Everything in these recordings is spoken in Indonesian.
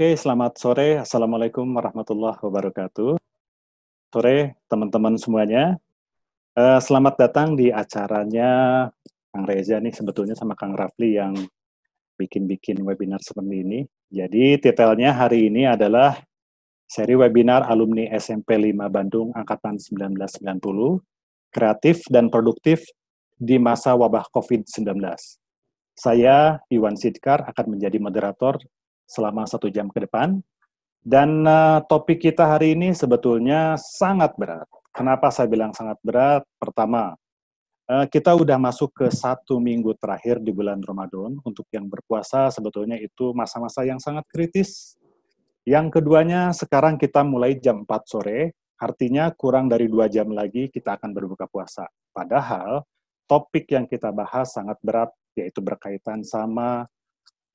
Oke, selamat sore. Assalamualaikum warahmatullahi wabarakatuh. Sore, teman-teman semuanya. Uh, selamat datang di acaranya Kang Reza nih sebetulnya sama Kang Rafli yang bikin-bikin webinar seperti ini. Jadi titelnya hari ini adalah seri webinar alumni SMP 5 Bandung Angkatan 1990, kreatif dan produktif di masa wabah COVID-19. Saya, Iwan Sidkar, akan menjadi moderator selama satu jam ke depan. Dan uh, topik kita hari ini sebetulnya sangat berat. Kenapa saya bilang sangat berat? Pertama, uh, kita udah masuk ke satu minggu terakhir di bulan Ramadan. Untuk yang berpuasa sebetulnya itu masa-masa yang sangat kritis. Yang keduanya, sekarang kita mulai jam 4 sore, artinya kurang dari dua jam lagi kita akan berbuka puasa. Padahal topik yang kita bahas sangat berat, yaitu berkaitan sama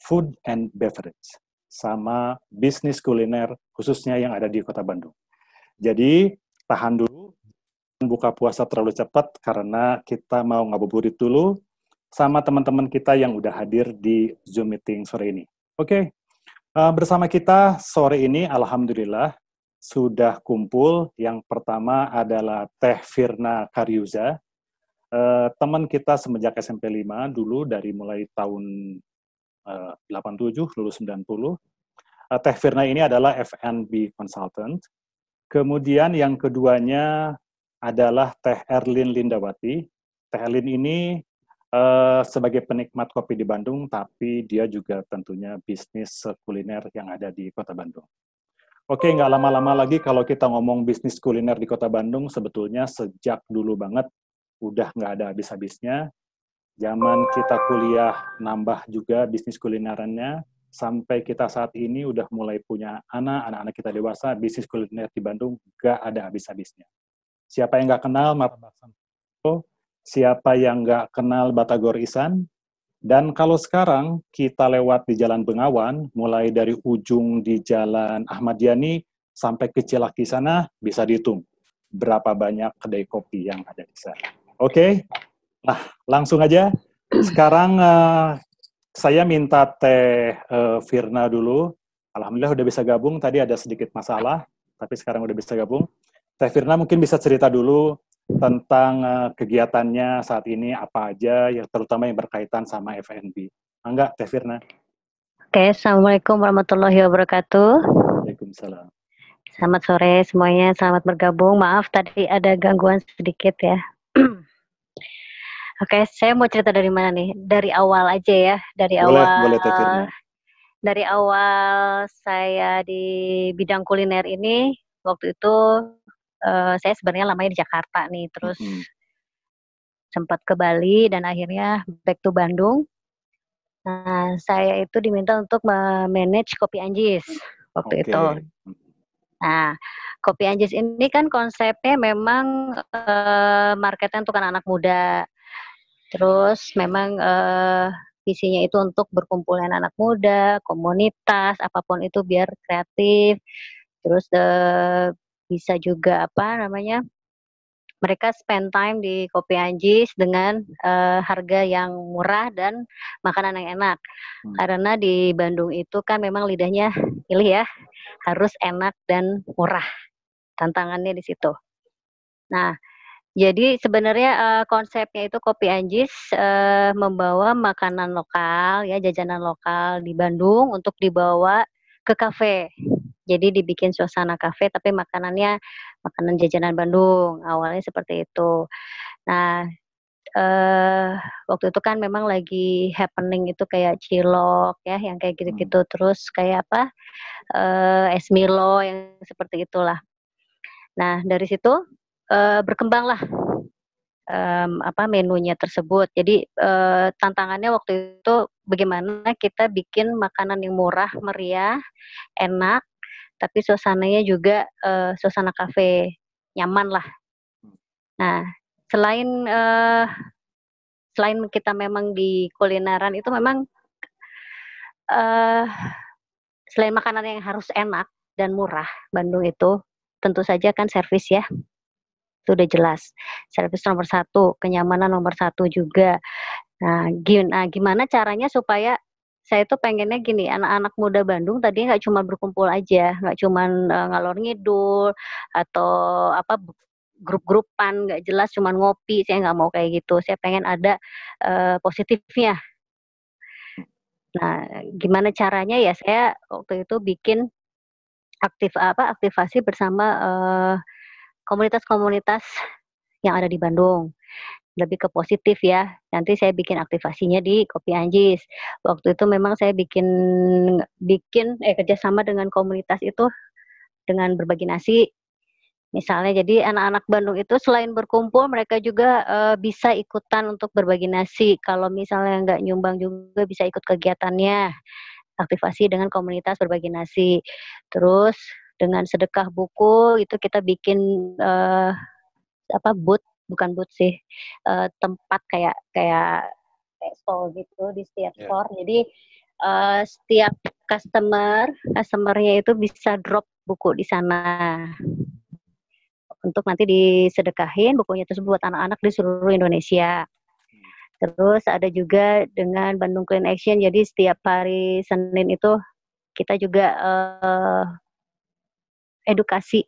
food and beverage sama bisnis kuliner khususnya yang ada di Kota Bandung. Jadi tahan dulu, buka puasa terlalu cepat karena kita mau ngabuburit dulu sama teman-teman kita yang udah hadir di Zoom meeting sore ini. Oke, okay. uh, eh, bersama kita sore ini Alhamdulillah sudah kumpul. Yang pertama adalah Teh Firna Karyuza, uh, eh, teman kita semenjak SMP 5 dulu dari mulai tahun 87 lulus 90. Eh, Teh Firna ini adalah fnb consultant. Kemudian yang keduanya adalah Teh Erlin Lindawati. Teh Erlin ini Uh, sebagai penikmat kopi di Bandung, tapi dia juga tentunya bisnis kuliner yang ada di kota Bandung. Oke, nggak lama-lama lagi kalau kita ngomong bisnis kuliner di kota Bandung, sebetulnya sejak dulu banget udah nggak ada habis-habisnya. Zaman kita kuliah nambah juga bisnis kulinerannya, sampai kita saat ini udah mulai punya anak, anak-anak kita dewasa, bisnis kuliner di Bandung gak ada habis-habisnya. Siapa yang gak kenal Martabak Santo, siapa yang gak kenal Batagor Isan, dan kalau sekarang kita lewat di Jalan Bengawan, mulai dari ujung di Jalan Ahmad Yani sampai ke Cilaki sana, bisa dihitung berapa banyak kedai kopi yang ada di sana. Oke, Nah, langsung aja. Sekarang uh, saya minta Teh uh, dulu. Alhamdulillah udah bisa gabung. Tadi ada sedikit masalah, tapi sekarang udah bisa gabung. Teh Firna mungkin bisa cerita dulu tentang uh, kegiatannya saat ini apa aja, yang terutama yang berkaitan sama FNB. Angga, ah, Teh Firna. Oke, Assalamualaikum warahmatullahi wabarakatuh. Waalaikumsalam. Selamat sore semuanya, selamat bergabung. Maaf tadi ada gangguan sedikit ya. Oke, okay, saya mau cerita dari mana nih? Dari awal aja ya, dari boleh, awal. Boleh, boleh dari awal saya di bidang kuliner ini waktu itu uh, saya sebenarnya lamanya di Jakarta nih terus mm -hmm. sempat ke Bali dan akhirnya back to Bandung nah saya itu diminta untuk manage kopi Anjis waktu okay. itu nah kopi Anjis ini kan konsepnya memang uh, marketnya untuk anak-anak muda Terus memang uh, visinya itu untuk berkumpulan anak muda, komunitas, apapun itu biar kreatif. Terus uh, bisa juga apa namanya? Mereka spend time di Kopi Anjis dengan uh, harga yang murah dan makanan yang enak. Hmm. Karena di Bandung itu kan memang lidahnya pilih ya, harus enak dan murah. Tantangannya di situ. Nah, jadi sebenarnya uh, konsepnya itu Kopi Anjis uh, membawa makanan lokal ya jajanan lokal di Bandung untuk dibawa ke kafe. Jadi dibikin suasana kafe tapi makanannya makanan jajanan Bandung. Awalnya seperti itu. Nah, uh, waktu itu kan memang lagi happening itu kayak cilok ya yang kayak gitu-gitu hmm. terus kayak apa uh, es milo yang seperti itulah nah dari situ uh, berkembanglah um, apa menunya tersebut. Jadi uh, tantangannya waktu itu bagaimana kita bikin makanan yang murah, meriah, enak, tapi suasananya juga uh, suasana kafe nyaman lah. Nah, selain uh, selain kita memang di kulineran itu memang uh, selain makanan yang harus enak dan murah Bandung itu tentu saja kan servis ya itu udah jelas. Service nomor satu, kenyamanan nomor satu juga. Nah, ah, gimana caranya supaya saya itu pengennya gini anak-anak muda Bandung tadi nggak cuma berkumpul aja nggak cuma eh, ngalor ngidul atau apa grup-grupan nggak jelas cuma ngopi saya nggak mau kayak gitu saya pengen ada uh, positifnya nah gimana caranya ya saya waktu itu bikin aktif apa aktivasi bersama uh, komunitas-komunitas yang ada di Bandung. Lebih ke positif ya. Nanti saya bikin aktivasinya di Kopi Anjis. Waktu itu memang saya bikin bikin eh kerjasama dengan komunitas itu dengan berbagi nasi. Misalnya, jadi anak-anak Bandung itu selain berkumpul, mereka juga uh, bisa ikutan untuk berbagi nasi. Kalau misalnya nggak nyumbang juga bisa ikut kegiatannya, aktivasi dengan komunitas berbagi nasi. Terus dengan sedekah buku itu kita bikin uh, apa boot bukan boot sih uh, tempat kayak kayak stall gitu di setiap yeah. store. Jadi uh, setiap customer customernya itu bisa drop buku di sana untuk nanti disedekahin bukunya itu buat anak-anak di seluruh Indonesia. Terus ada juga dengan Bandung Clean Action, jadi setiap hari Senin itu kita juga uh, edukasi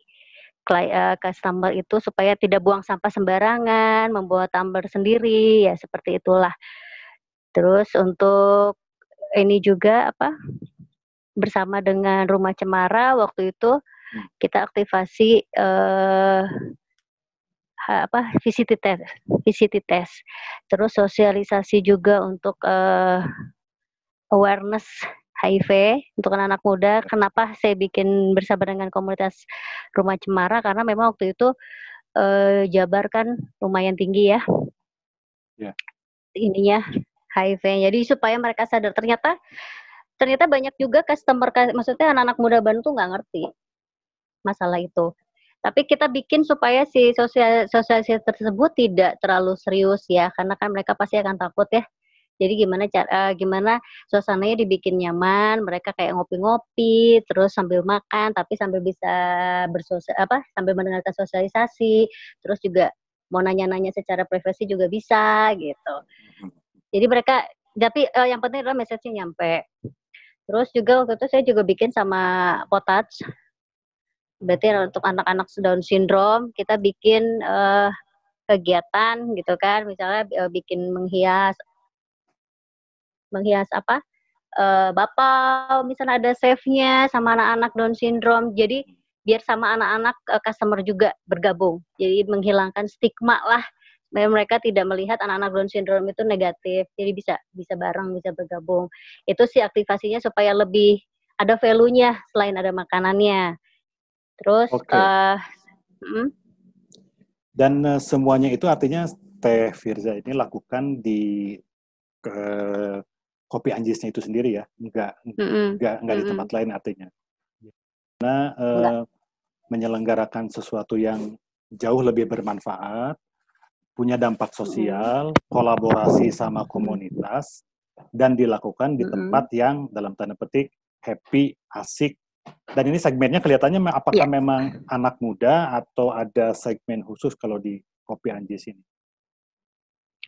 eh, customer itu supaya tidak buang sampah sembarangan, membawa tumbler sendiri, ya seperti itulah. Terus untuk ini juga apa bersama dengan Rumah Cemara waktu itu kita aktifasi eh, apa visit test, visit test. Terus sosialisasi juga untuk eh, awareness HIV untuk anak-anak muda. Kenapa saya bikin bersama dengan komunitas Rumah Cemara? Karena memang waktu itu eh, Jabar kan lumayan tinggi ya. Yeah. Ininya HIV. Jadi supaya mereka sadar. Ternyata ternyata banyak juga customer, maksudnya anak-anak muda Bandung tuh nggak ngerti masalah itu. Tapi kita bikin supaya si sosial sosialisasi tersebut tidak terlalu serius ya, karena kan mereka pasti akan takut ya jadi gimana cara uh, eh, gimana suasananya dibikin nyaman, mereka kayak ngopi-ngopi, terus sambil makan tapi sambil bisa bersosial apa sambil mendengarkan sosialisasi, terus juga mau nanya-nanya secara privasi juga bisa gitu. Jadi mereka tapi uh, yang penting adalah message nyampe. Terus juga waktu itu saya juga bikin sama Potats. Berarti untuk anak-anak Down syndrome kita bikin uh, kegiatan gitu kan, misalnya bikin menghias menghias apa uh, eh, bapak misalnya ada save-nya sama anak-anak Down syndrome jadi biar sama anak-anak uh, customer juga bergabung jadi menghilangkan stigma lah dan mereka tidak melihat anak-anak Down syndrome itu negatif jadi bisa bisa bareng bisa bergabung itu sih aktivasinya supaya lebih ada value-nya selain ada makanannya terus okay. uh, eh, hmm? dan uh, semuanya itu artinya Teh Firza ini lakukan di ke kopi Anjisnya itu sendiri ya, nggak mm-hmm. nggak nggak mm-hmm. di tempat lain artinya. Iya. Karena uh, menyelenggarakan sesuatu yang jauh lebih bermanfaat, punya dampak sosial, mm-hmm. kolaborasi sama komunitas, dan dilakukan di tempat mm-hmm. yang dalam tanda petik happy, asik, dan ini segmennya kelihatannya apakah yeah. memang anak muda atau ada segmen khusus kalau di kopi Anjis ini?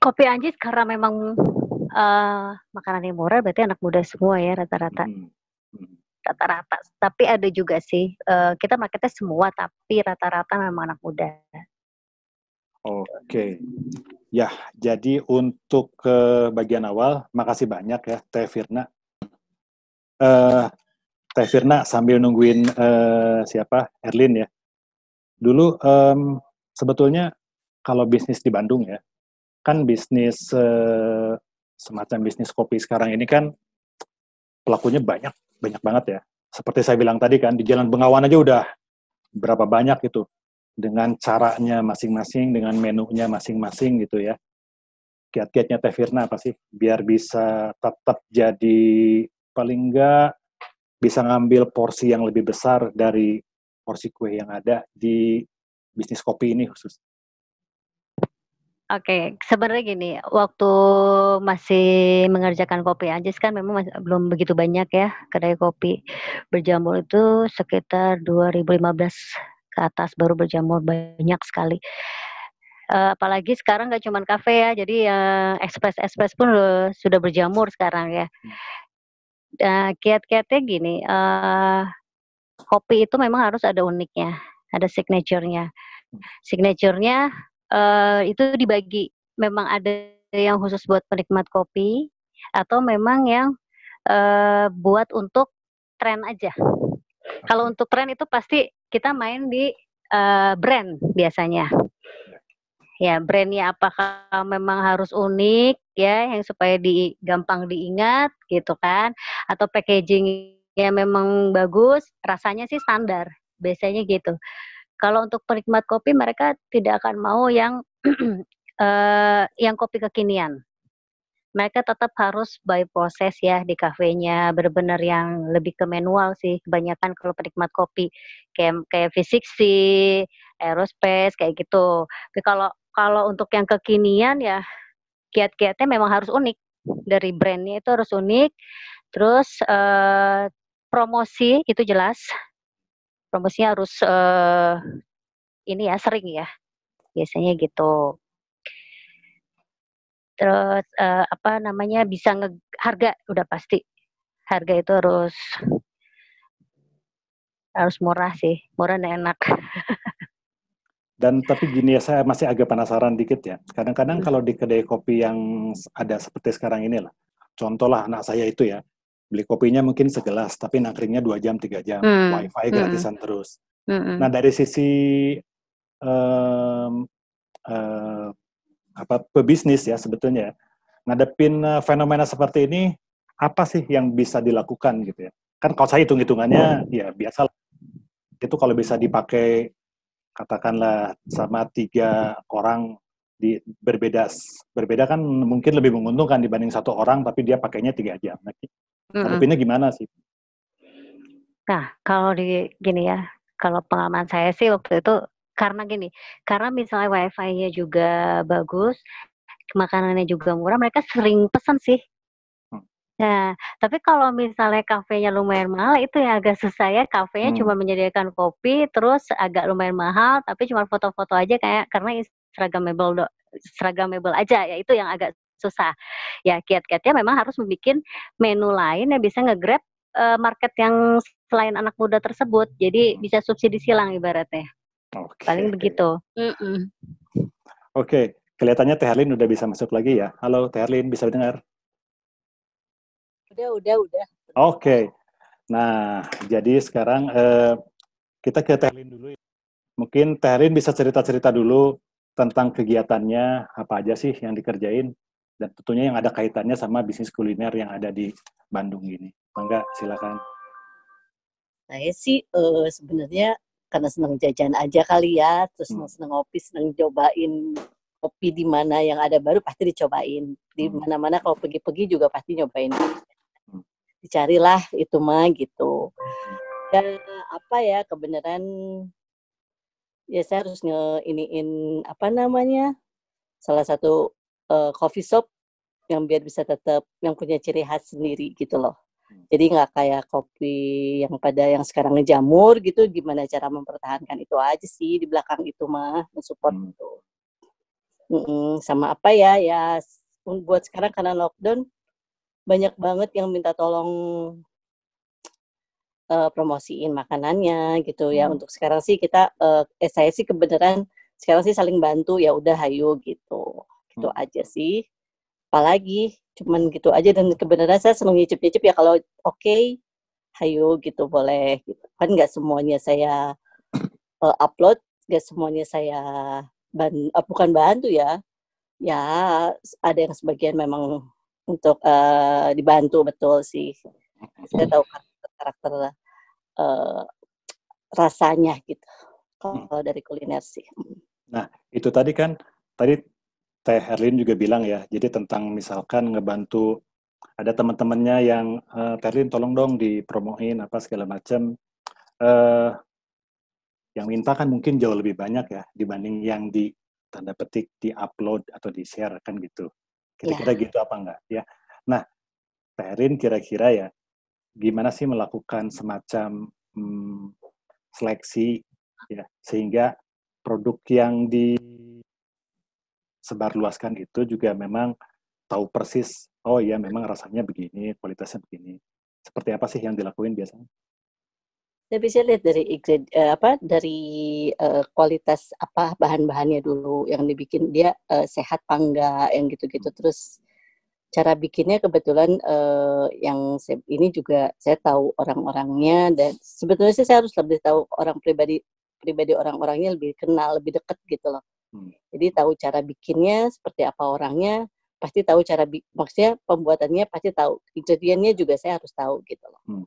Kopi Anjis karena memang uh, makanan yang murah berarti anak muda semua ya rata-rata. Hmm, hmm. Rata-rata. Tapi ada juga sih uh, kita marketnya semua tapi rata-rata memang anak muda. Oke. Okay. Ya, jadi untuk ke bagian awal, makasih banyak ya Teh Firna. Uh, Teh Firna sambil nungguin uh, siapa? Erlin ya. Dulu um, sebetulnya kalau bisnis di Bandung ya, kan bisnis uh, semacam bisnis kopi sekarang ini kan pelakunya banyak, banyak banget ya. Seperti saya bilang tadi kan, di Jalan Bengawan aja udah berapa banyak gitu. Dengan caranya masing-masing, dengan menunya masing-masing gitu ya. Kiat-kiatnya Teh Firna apa sih? Biar bisa tetap jadi paling enggak bisa ngambil porsi yang lebih besar dari porsi kue yang ada di bisnis kopi ini khusus. Oke, okay. sebenarnya gini, waktu masih mengerjakan kopi anjir kan memang masih, belum begitu banyak ya kedai kopi berjamur itu sekitar 2015 ke atas baru berjamur banyak sekali. Uh, apalagi sekarang nggak cuma kafe ya, jadi yang uh, ekspres-ekspres pun uh, sudah berjamur sekarang ya. Uh, kiat-kiatnya gini, uh, kopi itu memang harus ada uniknya, ada signaturenya. Hmm. Signaturenya uh, itu dibagi memang ada yang khusus buat penikmat kopi atau memang yang uh, buat untuk tren aja. Kalau untuk tren itu pasti kita main di uh, brand biasanya. Ya, brandnya apakah memang harus unik ya, yang supaya di gampang diingat gitu kan, atau packagingnya memang bagus, rasanya sih standar, biasanya gitu. Kalau untuk penikmat kopi mereka tidak akan mau yang uh, yang kopi kekinian. Mereka tetap harus by proses ya di kafenya, benar-benar yang lebih ke manual sih kebanyakan kalau penikmat kopi kayak kayak fisik sih, aerospace kayak gitu. Tapi kalau kalau untuk yang kekinian ya kiat-kiatnya memang harus unik dari brandnya itu harus unik. Terus uh, promosi itu jelas promosinya harus uh, ini ya sering ya biasanya gitu terus uh, apa namanya bisa nge harga udah pasti harga itu harus harus murah sih murah dan enak dan tapi gini ya saya masih agak penasaran dikit ya kadang-kadang hmm. kalau di kedai kopi yang ada seperti sekarang ini lah contohlah anak saya itu ya beli kopinya mungkin segelas tapi nangkringnya dua jam tiga jam hmm. wifi gratisan hmm. terus hmm. hmm. nah dari sisi um, uh, apa pebisnis ya sebetulnya ngadepin uh, fenomena seperti ini apa sih yang bisa dilakukan gitu ya kan kalau saya hitung hitungannya hmm. ya biasa itu kalau bisa dipakai katakanlah sama tiga orang di berbeda berbeda kan mungkin lebih menguntungkan dibanding satu orang tapi dia pakainya tiga jam. Nah, Ngadepinnya mm gimana sih? Nah, kalau di gini ya, kalau pengalaman saya sih waktu itu karena gini, karena misalnya wifi-nya juga bagus, makanannya juga murah, mereka sering pesan sih. Hmm. Nah, tapi kalau misalnya kafenya lumayan mahal, itu yang agak susah ya. Kafenya hmm. cuma menyediakan kopi, terus agak lumayan mahal, tapi cuma foto-foto aja kayak karena instagramable do, instagramable aja ya itu yang agak susah. Ya kiat-kiatnya memang harus membuat menu lain yang bisa ngegrab uh, market yang selain anak muda tersebut. Jadi hmm. bisa subsidi silang ibaratnya. Okay. Paling begitu. Oke, okay. kelihatannya Teh Herlin udah bisa masuk lagi ya. Halo Teh Herlin, bisa dengar? Udah, udah, udah. Oke. Okay. Nah, jadi sekarang uh, kita ke Teh Herlin dulu. Ya. Mungkin Teh Herlin bisa cerita-cerita dulu tentang kegiatannya, apa aja sih yang dikerjain dan tentunya yang ada kaitannya sama bisnis kuliner yang ada di Bandung ini. Mangga, silakan. Saya sih uh, sebenarnya karena senang jajan aja kali ya, terus hmm. senang ngopi, senang cobain kopi di mana yang ada baru pasti dicobain. Di hmm. mana-mana kalau pergi-pergi juga pasti nyobain. Hmm. Dicarilah itu mah gitu. Hmm. Dan eh, apa ya kebenaran ya saya harus ngeiniin apa namanya salah satu uh, coffee shop yang biar bisa tetap yang punya ciri khas sendiri gitu loh. Hmm. Jadi nggak kayak kopi yang pada yang sekarang ngejamur gitu, gimana cara mempertahankan itu aja sih di belakang itu mah mensupport hmm. itu. Mm -mm, sama apa ya ya buat sekarang karena lockdown banyak banget yang minta tolong uh, promosiin makanannya gitu ya. Hmm. Untuk sekarang sih kita uh, eh saya sih kebenaran sekarang sih saling bantu ya udah hayu gitu gitu hmm. aja sih apalagi cuman gitu aja dan kebenaran saya senang nyicip-nyicip ya kalau oke okay, hayo gitu boleh gitu kan nggak semuanya saya uh, upload nggak semuanya saya ban uh, bukan bantu ya ya ada yang sebagian memang untuk uh, dibantu betul sih hmm. saya tahu kan karakter, karakter uh, rasanya gitu hmm. kalau dari kuliner sih hmm. nah itu tadi kan tadi Teh Herlin juga bilang ya, jadi tentang misalkan ngebantu ada teman-temannya yang uh, eh, Terlin tolong dong dipromoin apa segala macam. Uh, eh, yang minta kan mungkin jauh lebih banyak ya dibanding yang di tanda petik di upload atau di share kan gitu. Kira-kira yeah. gitu apa enggak ya. Nah, Terlin kira-kira ya gimana sih melakukan semacam hmm, seleksi ya sehingga produk yang di sebarluaskan itu juga memang tahu persis oh iya memang rasanya begini kualitasnya begini seperti apa sih yang dilakuin biasanya saya bisa lihat dari eh, apa dari uh, kualitas apa bahan-bahannya dulu yang dibikin dia uh, sehat apa enggak yang gitu-gitu hmm. terus cara bikinnya kebetulan uh, yang saya, ini juga saya tahu orang-orangnya dan sebetulnya sih saya harus lebih tahu orang pribadi pribadi orang-orangnya lebih kenal lebih dekat gitu loh Hmm. Jadi tahu cara bikinnya, seperti apa orangnya, pasti tahu cara maksudnya pembuatannya pasti tahu kejadiannya juga saya harus tahu gitu loh hmm.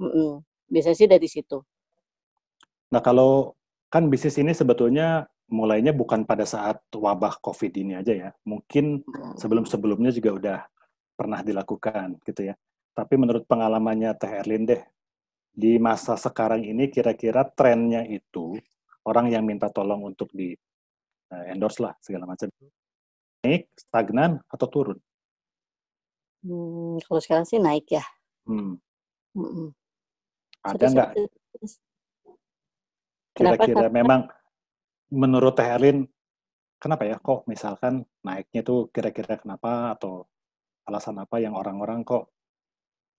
Mm -mm. biasanya sih dari situ nah kalau kan bisnis ini sebetulnya mulainya bukan pada saat wabah covid ini aja ya mungkin sebelum sebelumnya juga udah pernah dilakukan gitu ya tapi menurut pengalamannya Teh Erlin deh di masa sekarang ini kira-kira trennya itu orang yang minta tolong untuk di Eh, endorse lah segala macam naik stagnan atau turun hmm, kalau sekarang sih naik ya hmm. hmm. ada nggak kira-kira memang menurut Teh Erlin kenapa ya kok misalkan naiknya tuh kira-kira kenapa atau alasan apa yang orang-orang kok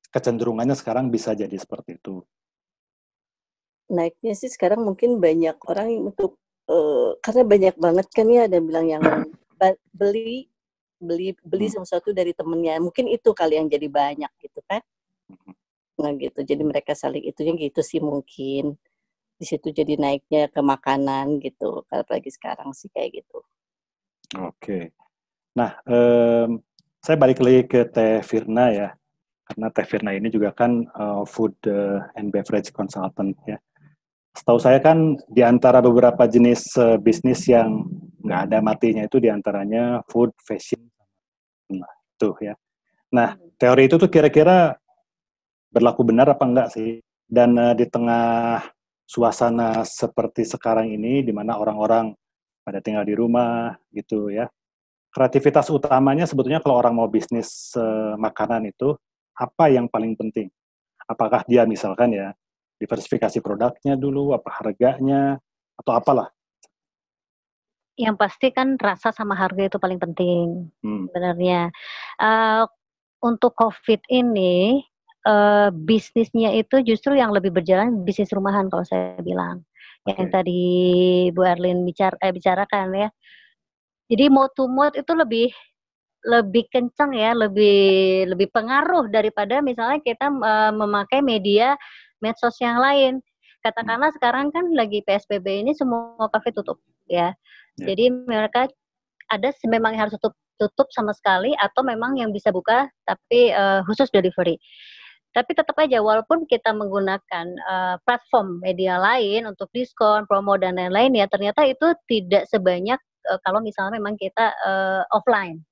kecenderungannya sekarang bisa jadi seperti itu naiknya sih sekarang mungkin banyak orang untuk uh, karena banyak banget kan ya ada yang bilang yang beli beli beli hmm. sesuatu dari temennya mungkin itu kali yang jadi banyak gitu kan hmm. nah gitu jadi mereka saling itu itunya gitu sih mungkin di situ jadi naiknya ke makanan gitu apalagi sekarang sih kayak gitu oke nah um, saya balik lagi ke teh Firna ya karena teh Firna ini juga kan uh, food eh, and beverage consultant ya setahu saya kan di antara beberapa jenis uh, bisnis yang nggak ada matinya itu diantaranya food, fashion, nah tuh ya. Nah teori itu tuh kira-kira berlaku benar apa enggak sih? Dan uh, di tengah suasana seperti sekarang ini, di mana orang-orang pada tinggal di rumah gitu ya, kreativitas utamanya sebetulnya kalau orang mau bisnis uh, makanan itu apa yang paling penting? Apakah dia misalkan ya diversifikasi produknya dulu, apa harganya, atau apalah. Yang pasti kan rasa sama harga itu paling penting hmm. sebenarnya. Uh, untuk COVID ini uh, bisnisnya itu justru yang lebih berjalan bisnis rumahan kalau saya bilang okay. yang tadi Bu Erlin bicara eh, bicarakan ya. Jadi mau to mode itu lebih lebih kencang ya, lebih lebih pengaruh daripada misalnya kita uh, memakai media medsos yang lain. Katakanlah hmm. sekarang kan lagi PSBB ini semua kafe tutup ya. ya. Jadi mereka ada memang harus tutup tutup sama sekali atau memang yang bisa buka tapi uh, khusus delivery. Tapi tetap aja walaupun kita menggunakan uh, platform media lain untuk diskon, promo dan lain-lain ya ternyata itu tidak sebanyak uh, kalau misalnya memang kita uh, offline.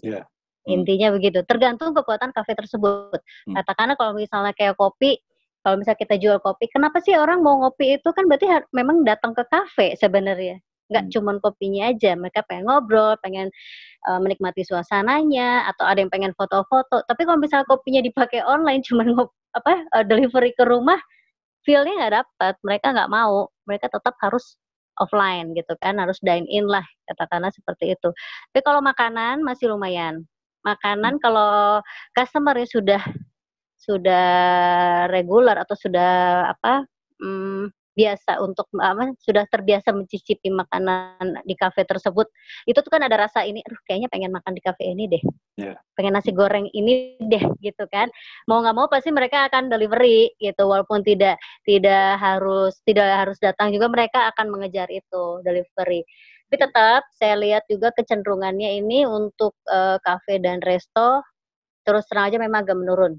Yeah. Hmm. Intinya begitu. Tergantung kekuatan kafe tersebut. Hmm. Katakanlah kalau misalnya kayak kopi kalau misalnya kita jual kopi, kenapa sih orang mau ngopi itu kan berarti memang datang ke kafe sebenarnya. Nggak hmm. cuman kopinya aja, mereka pengen ngobrol, pengen uh, menikmati suasananya, atau ada yang pengen foto-foto. Tapi kalau misalnya kopinya dipakai online, cuman ngop, apa uh, delivery ke rumah, feelnya nggak dapat. Mereka nggak mau, mereka tetap harus offline gitu kan, harus dine in lah katakanlah seperti itu. Tapi kalau makanan masih lumayan. Makanan hmm. kalau customer customernya sudah sudah reguler atau sudah apa hmm, biasa untuk apa sudah terbiasa mencicipi makanan di kafe tersebut itu tuh kan ada rasa ini aduh kayaknya pengen makan di kafe ini deh yeah. pengen nasi goreng ini deh gitu kan mau nggak mau pasti mereka akan delivery gitu walaupun tidak tidak harus tidak harus datang juga mereka akan mengejar itu delivery tapi tetap saya lihat juga kecenderungannya ini untuk uh, dan resto terus terang aja memang agak menurun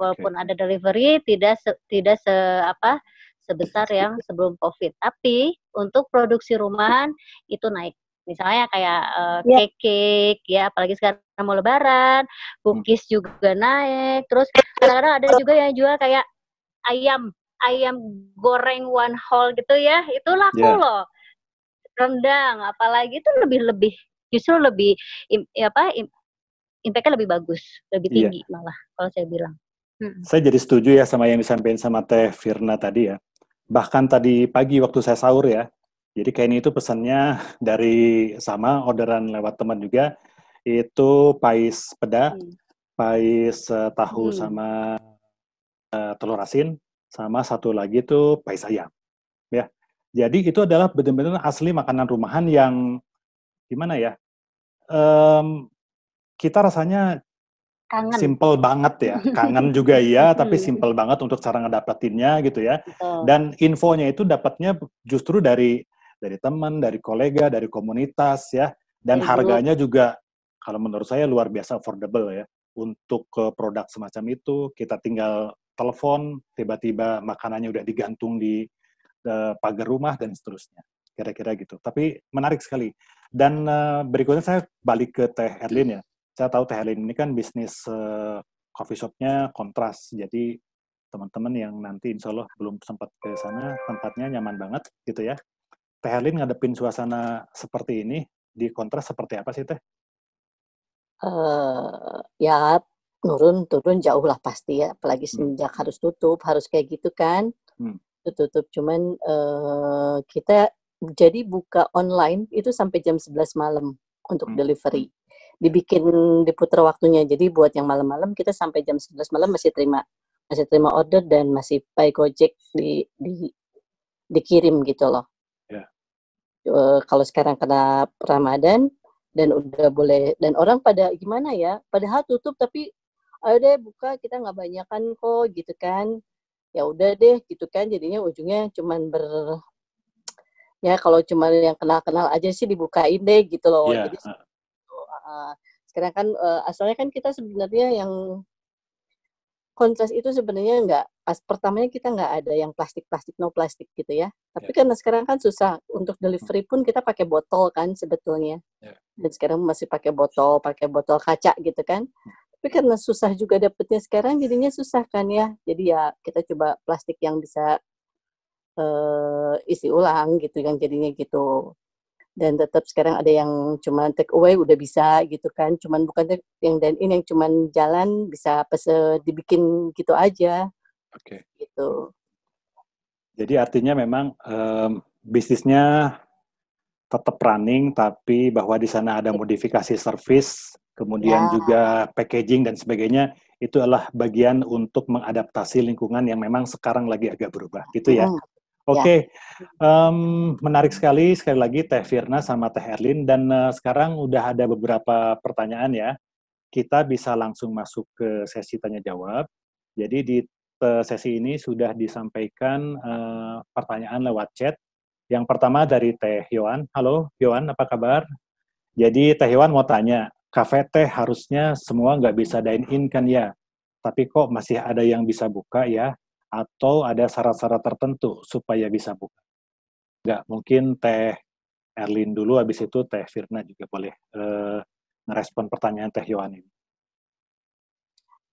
walaupun okay. ada delivery tidak se, tidak se apa sebesar yang sebelum covid tapi untuk produksi rumahan itu naik misalnya kayak uh, eh, yeah. cake cake ya apalagi sekarang mau lebaran cookies hmm. juga naik terus kadang ada juga yang jual kayak ayam ayam goreng one whole gitu ya itu laku yeah. loh rendang apalagi itu lebih lebih justru lebih im, ya apa im, impactnya lebih bagus lebih iya. tinggi yeah. malah kalau saya bilang Hmm. Saya jadi setuju ya sama yang disampaikan sama Teh Firna tadi ya. Bahkan tadi pagi waktu saya sahur ya, jadi kayaknya itu pesannya dari sama orderan lewat teman juga, itu pais peda, hmm. pais uh, tahu hmm. sama uh, telur asin, sama satu lagi itu pais ayam. Ya. Jadi itu adalah benar-benar asli makanan rumahan yang gimana ya? Um, kita rasanya kangen. Simple banget ya, kangen juga iya, tapi hmm. simple banget untuk cara ngedapetinnya gitu ya. Betul. Dan infonya itu dapatnya justru dari dari teman, dari kolega, dari komunitas ya. Dan ya, harganya juga kalau menurut saya luar biasa affordable ya. Untuk ke produk semacam itu kita tinggal telepon, tiba-tiba makanannya udah digantung di uh, pagar rumah dan seterusnya. Kira-kira gitu. Tapi menarik sekali. Dan uh, berikutnya saya balik ke Teh Erlin ya saya tahu Teh Halim ini kan bisnis uh, coffee shopnya kontras, jadi teman-teman yang nanti insya Allah belum sempat ke sana, tempatnya nyaman banget gitu ya. Teh Halim ngadepin suasana seperti ini, di kontras seperti apa sih Teh? Uh, ya turun turun jauh lah pasti ya apalagi hmm. semenjak hmm. harus tutup harus kayak gitu kan hmm. tutup cuman uh, kita jadi buka online itu sampai jam 11 malam untuk hmm. delivery dibikin diputar waktunya. Jadi buat yang malam-malam kita sampai jam 11 malam masih terima masih terima order dan masih pay Gojek di, di dikirim gitu loh. Yeah. Ya. Uh, kalau sekarang kena Ramadan dan udah boleh dan orang pada gimana ya? Padahal tutup tapi ayo deh buka kita nggak banyak kan kok gitu kan. Ya udah deh gitu kan jadinya ujungnya cuman ber ya kalau cuma yang kenal-kenal aja sih dibukain deh gitu loh. Yeah. Jadi sekarang kan uh, asalnya kan kita sebenarnya yang kontras itu sebenarnya nggak pas pertamanya kita nggak ada yang plastik plastik no plastik gitu ya tapi yeah. karena sekarang kan susah untuk delivery hmm. pun kita pakai botol kan sebetulnya yeah. dan sekarang masih pakai botol pakai botol kaca gitu kan hmm. tapi karena susah juga dapetnya sekarang jadinya susah kan ya jadi ya kita coba plastik yang bisa uh, isi ulang gitu yang jadinya gitu dan tetap sekarang ada yang cuma take away udah bisa gitu kan cuman bukan yang dan ini yang cuman jalan bisa pesen eh, dibikin gitu aja oke okay. gitu jadi artinya memang um, bisnisnya tetap running tapi bahwa di sana ada modifikasi service kemudian ya. juga packaging dan sebagainya itu adalah bagian untuk mengadaptasi lingkungan yang memang sekarang lagi agak berubah gitu ya hmm, Ya. Oke, okay. ya. um, menarik sekali sekali lagi Teh Firna sama Teh Erlin dan uh, sekarang udah ada beberapa pertanyaan ya. Kita bisa langsung masuk ke sesi tanya jawab. Jadi di sesi ini sudah disampaikan uh, pertanyaan lewat chat. Yang pertama dari Teh Yohan. Halo Yohan, apa kabar? Jadi Teh Yohan mau tanya, kafe teh harusnya semua nggak bisa dine in kan ya? Tapi kok masih ada yang bisa buka ya? atau ada syarat-syarat tertentu supaya bisa buka? Enggak, mungkin Teh Erlin dulu, habis itu Teh Firna juga boleh uh, eh, merespon pertanyaan Teh Yohan ini.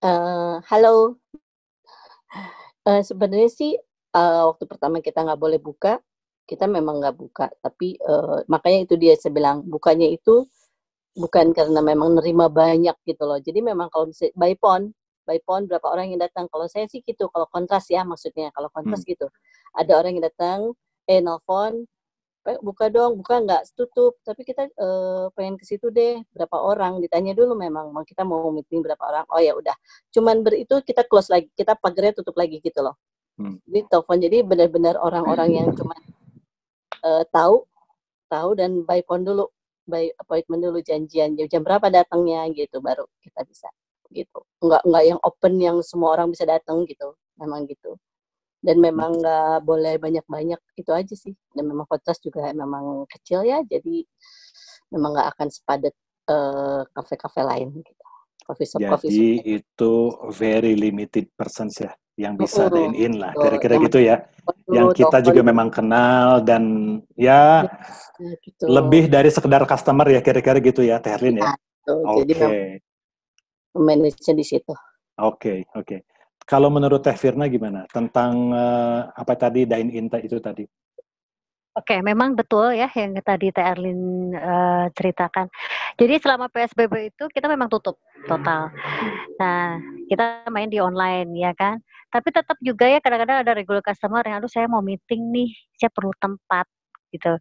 Eh, halo, uh, sebenarnya sih uh, waktu pertama kita nggak boleh buka, kita memang nggak buka. Tapi uh, makanya itu dia saya bilang bukanya itu bukan karena memang nerima banyak gitu loh. Jadi memang kalau misalnya by pon by pound berapa orang yang datang. Kalau saya sih gitu, kalau kontras ya maksudnya, kalau hmm. kontras hmm. gitu. Ada orang yang datang, eh nelfon, buka dong, buka nggak, tutup. Tapi kita uh, pengen ke situ deh, berapa orang? Ditanya dulu memang, mau kita mau meeting berapa orang? Oh ya udah. Cuman itu kita close lagi, kita pagernya tutup lagi gitu loh. Hmm. Jadi telepon jadi benar-benar orang-orang yang cuma uh, eh, tahu, tahu dan by phone dulu, by appointment dulu janjian jam berapa datangnya gitu baru kita bisa gitu nggak nggak yang open yang semua orang bisa datang gitu memang gitu dan memang nggak boleh banyak-banyak itu aja sih dan memang kotas juga memang kecil ya jadi memang nggak akan sepadat kafe eh, kafe-kafe lain gitu coffee shop jadi coffee shop. itu very limited persons ya yang bisa uh, dine in lah kira-kira gitu ya yang kita juga memang kenal dan ya, ya, gitu. lebih dari sekedar customer ya kira-kira gitu ya Terlin ya, ya. Oke. Okay manage di situ. Oke, okay, oke. Okay. Kalau menurut Teh Firna gimana tentang uh, apa tadi dine in itu tadi? Oke, okay, memang betul ya yang tadi Teh Erlin uh, ceritakan. Jadi selama PSBB itu kita memang tutup total. Nah, kita main di online ya kan. Tapi tetap juga ya kadang-kadang ada regular customer yang aduh saya mau meeting nih, saya perlu tempat gitu.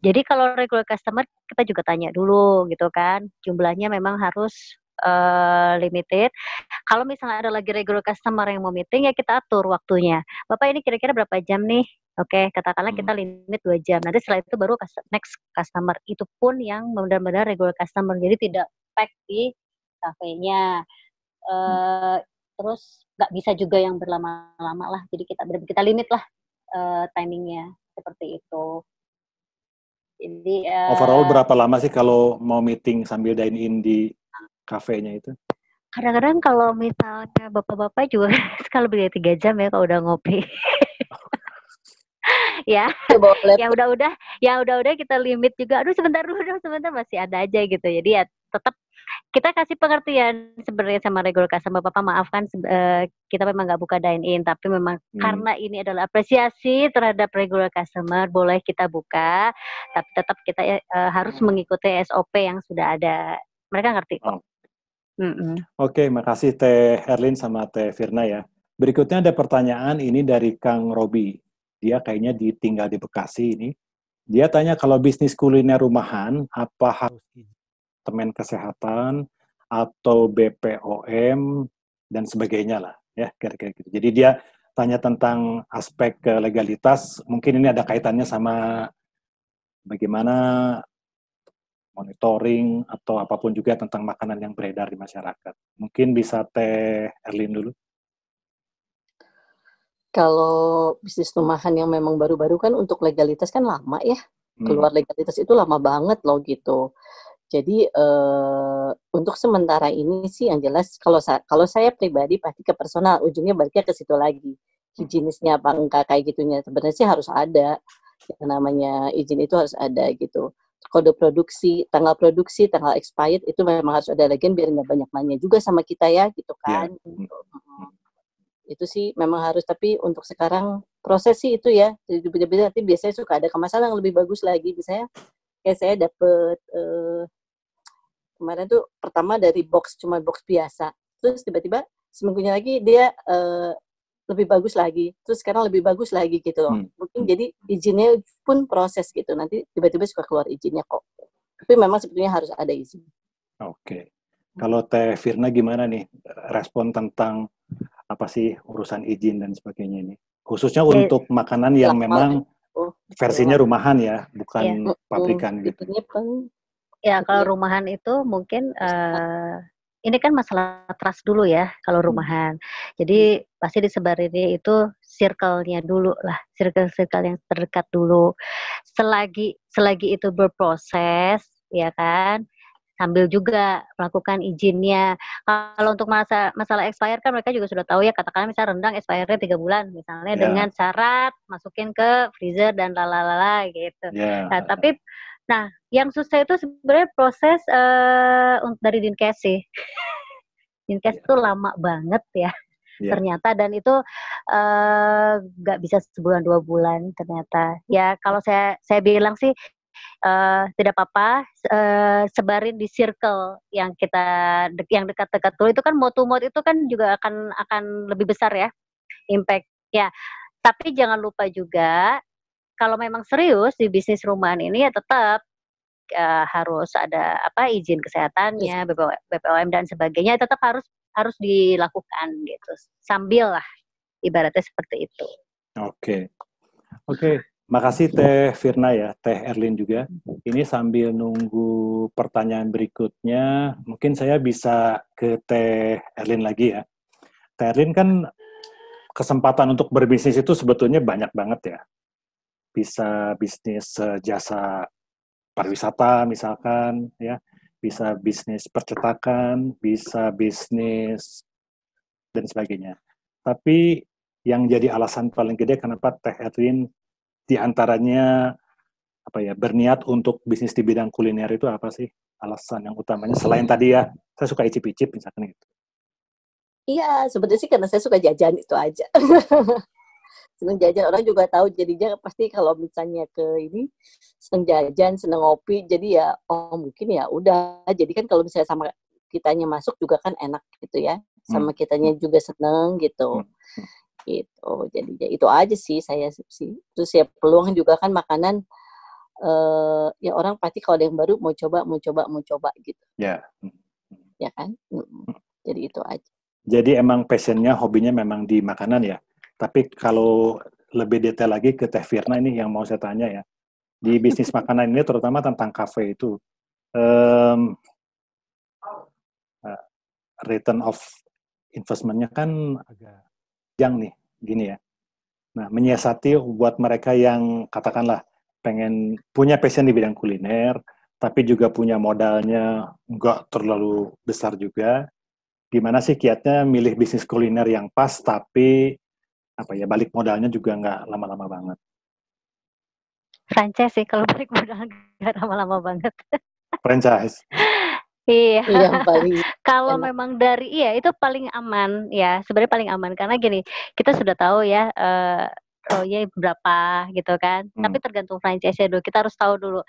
Jadi kalau regular customer kita juga tanya dulu gitu kan. Jumlahnya memang harus Eh, limited. Kalau misalnya ada lagi regular customer yang mau meeting ya kita atur waktunya. Bapak ini kira-kira berapa jam nih? Oke, okay, katakanlah kita hmm. limit dua jam. Nanti setelah itu baru next customer. Itu pun yang benar-benar regular customer. Jadi tidak pack di kafenya. Uh, Terus nggak bisa juga yang berlama-lama lah. Jadi kita kita limit lah uh, timingnya seperti itu. Jadi uh, overall berapa lama sih kalau mau meeting sambil dine in di kafenya itu? Kadang-kadang kalau misalnya bapak-bapak juga kalau beli tiga jam ya kalau udah ngopi. ya, ya, ya udah-udah, ya udah-udah kita limit juga. Aduh sebentar dulu, sebentar masih ada aja gitu. Jadi ya tetap kita kasih pengertian sebenarnya sama regular customer. Bapak maafkan uh, kita memang nggak buka dine in tapi memang hmm. karena ini adalah apresiasi terhadap regular customer boleh kita buka tapi tetap kita uh, harus mengikuti SOP yang sudah ada mereka ngerti Oh. Mm-hmm. Oke, makasih Teh Herlin sama Teh Firna ya. Berikutnya ada pertanyaan ini dari Kang Robi. Dia kayaknya ditinggal di Bekasi ini. Dia tanya kalau bisnis kuliner rumahan, apa harus temen kesehatan atau BPOM dan sebagainya lah ya kira-kira gitu. Jadi dia tanya tentang aspek legalitas, mungkin ini ada kaitannya sama bagaimana monitoring atau apapun juga tentang makanan yang beredar di masyarakat. Mungkin bisa Teh Erlin dulu. Kalau bisnis rumahan yang memang baru-baru kan untuk legalitas kan lama ya. Hmm. Keluar legalitas itu lama banget loh gitu. Jadi uh, untuk sementara ini sih yang jelas kalau sa kalau saya pribadi pasti ke personal ujungnya baliknya ke situ lagi Jenisnya hmm. apa enggak kayak gitunya sebenarnya sih harus ada yang namanya izin itu harus ada gitu kode produksi, tanggal produksi, tanggal expired itu memang harus ada legend biar nggak banyak nanya juga sama kita ya gitu iya. kan. Yeah. Mm-hmm. Itu sih memang harus tapi untuk sekarang proses sih itu ya. Jadi beda-beda nanti biasanya suka ada kemasan yang lebih bagus lagi misalnya kayak saya dapet uh, kemarin tuh pertama dari box cuma box biasa. Terus tiba-tiba seminggunya lagi dia uh, lebih bagus lagi terus sekarang lebih bagus lagi gitu hmm. mungkin jadi izinnya pun proses gitu nanti tiba-tiba suka keluar izinnya kok tapi memang sebetulnya harus ada izin oke okay. kalau teh Firna gimana nih respon tentang apa sih urusan izin dan sebagainya ini khususnya eh, untuk makanan yang memang oh, versinya rumahan ya bukan ya. pabrikan gitu ya kalau iya. rumahan itu mungkin uh, ini kan masalah trust dulu ya kalau hmm. rumahan. Jadi hmm. pasti disebarinnya itu circle-nya dulu lah, circle-circle yang terdekat dulu. Selagi selagi itu berproses, ya kan, sambil juga melakukan izinnya. Kalau untuk masa masalah expired kan mereka juga sudah tahu ya, katakan misalnya rendang expire tiga bulan misalnya yeah. dengan syarat masukin ke freezer dan lalala gitu. Yeah. Nah, tapi Nah, yang susah itu sebenarnya proses uh, dari Dinkes sih. Dinkes yeah. itu lama banget ya. Yeah. Ternyata dan itu eh, nggak uh, bisa sebulan dua bulan ternyata. Ya kalau saya saya bilang sih uh, tidak apa-apa uh, sebarin di circle yang kita de yang dekat-dekat dulu itu kan mau to itu kan juga akan akan lebih besar ya impact ya. Tapi jangan lupa juga kalau memang serius di bisnis rumahan ini ya tetap uh, harus ada apa izin kesehatannya, iya. BPOM dan sebagainya ya tetap harus harus dilakukan gitu. Sambil lah ibaratnya seperti itu. Oke. Okay. Oke, okay. makasih iya. Teh Firna ya, Teh Erlin juga. Mm-hmm. Ini sambil nunggu pertanyaan berikutnya, mungkin saya bisa ke Teh Erlin lagi ya. Teh Erlin kan kesempatan untuk berbisnis itu sebetulnya banyak banget ya bisa bisnis eh, jasa pariwisata misalkan ya bisa bisnis percetakan bisa bisnis dan sebagainya tapi yang jadi alasan paling gede kenapa Teh Erwin diantaranya apa ya berniat untuk bisnis di bidang kuliner itu apa sih alasan yang utamanya selain tadi ya saya suka icip-icip misalkan gitu Iya, sebetulnya sih karena saya suka jajan itu aja. seneng jajan orang juga tahu jadi jadinya pasti kalau misalnya ke ini seneng jajan seneng ngopi jadi ya oh mungkin ya udah jadi kan kalau misalnya sama kitanya masuk juga kan enak gitu ya sama hmm. kitanya juga seneng gitu hmm. gitu jadi ya itu aja sih saya sih terus ya peluang juga kan makanan uh, ya orang pasti kalau ada yang baru mau coba mau coba mau coba gitu ya yeah. ya kan hmm. jadi itu aja jadi emang passionnya hobinya memang di makanan ya tapi kalau lebih detail lagi ke Teh Firna ini yang mau saya tanya ya. Di bisnis makanan ini terutama tentang kafe itu, um, return of investment-nya kan agak jang nih, gini ya. Nah, menyiasati buat mereka yang katakanlah pengen punya passion di bidang kuliner, tapi juga punya modalnya nggak terlalu besar juga. Gimana sih kiatnya milih bisnis kuliner yang pas tapi apa ya balik modalnya juga nggak lama-lama banget. Franchise sih kalau balik modal nggak lama-lama banget. Franchise. Iya. iya kalau memang dari iya itu paling aman ya, sebenarnya paling aman karena gini, kita sudah tahu ya eh, oh proyek iya, berapa gitu kan. Hmm. Tapi tergantung franchise dulu. Kita harus tahu dulu.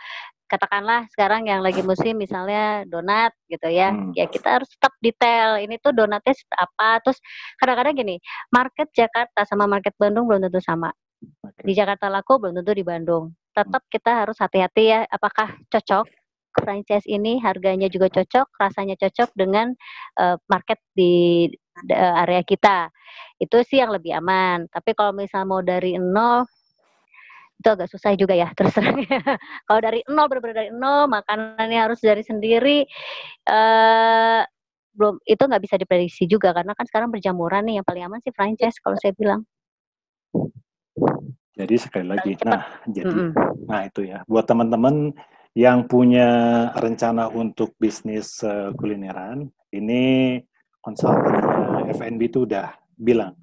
Katakanlah sekarang yang lagi musim misalnya donat gitu ya. Hmm. Ya kita harus tetap detail. Ini tuh donatnya apa. Terus kadang-kadang gini, market Jakarta sama market Bandung belum tentu sama. Okay. Di Jakarta laku belum tentu di Bandung. Tetap kita harus hati-hati ya apakah cocok franchise ini harganya juga cocok, rasanya cocok dengan uh, market di uh, area kita itu sih yang lebih aman tapi kalau misal mau dari nol itu agak susah juga ya terus ya. kalau dari nol berbeda dari nol makanannya harus dari sendiri eh belum itu nggak bisa diprediksi juga karena kan sekarang berjamuran nih yang paling aman sih franchise kalau saya bilang jadi sekali lagi Cepat. nah jadi mm -hmm. nah itu ya buat teman-teman yang punya rencana untuk bisnis uh, kulineran ini konsultan eh, FNB itu udah bilang